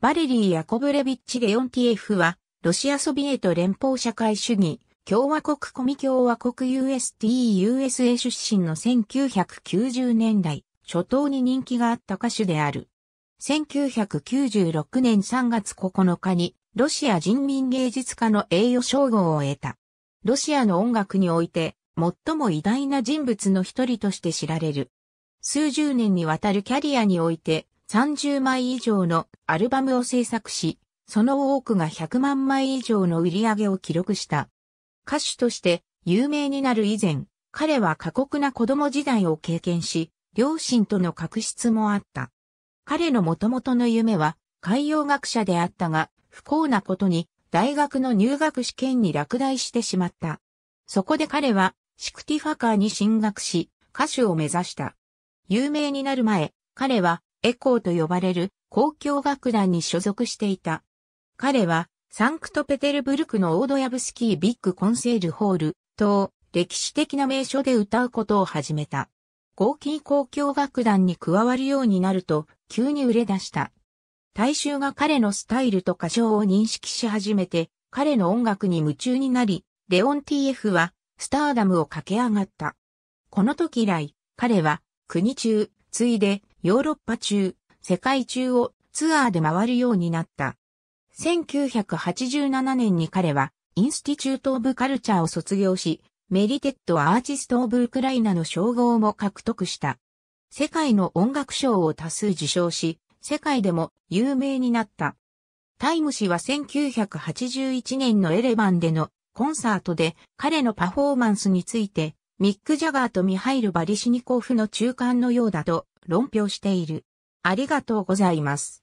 バレリー・ヤコブレビッチ・レオンティエフは、ロシアソビエト連邦社会主義、共和国コミ共和国 UST-USA 出身の1990年代、初頭に人気があった歌手である。1996年3月9日に、ロシア人民芸術家の栄誉称号を得た。ロシアの音楽において、最も偉大な人物の一人として知られる。数十年にわたるキャリアにおいて、30枚以上のアルバムを制作し、その多くが100万枚以上の売り上げを記録した。歌手として有名になる以前、彼は過酷な子供時代を経験し、両親との確執もあった。彼の元々の夢は海洋学者であったが、不幸なことに大学の入学試験に落第してしまった。そこで彼はシクティファカーに進学し、歌手を目指した。有名になる前、彼はエコーと呼ばれる公共楽団に所属していた。彼は、サンクトペテルブルクのオードヤブスキービッグコンセールホールと歴史的な名所で歌うことを始めた。合金公共楽団に加わるようになると、急に売れ出した。大衆が彼のスタイルと歌唱を認識し始めて、彼の音楽に夢中になり、レオン TF は、スターダムを駆け上がった。この時以来、彼は、国中、ついで、ヨーロッパ中、世界中をツアーで回るようになった。1987年に彼は、インスティチュート・オブ・カルチャーを卒業し、メリテッド・アーティスト・オブ・ウクライナの称号も獲得した。世界の音楽賞を多数受賞し、世界でも有名になった。タイム氏は1981年のエレバンでのコンサートで彼のパフォーマンスについて、ミック・ジャガーとミハイル・バリシニコフの中間のようだと論評している。ありがとうございます。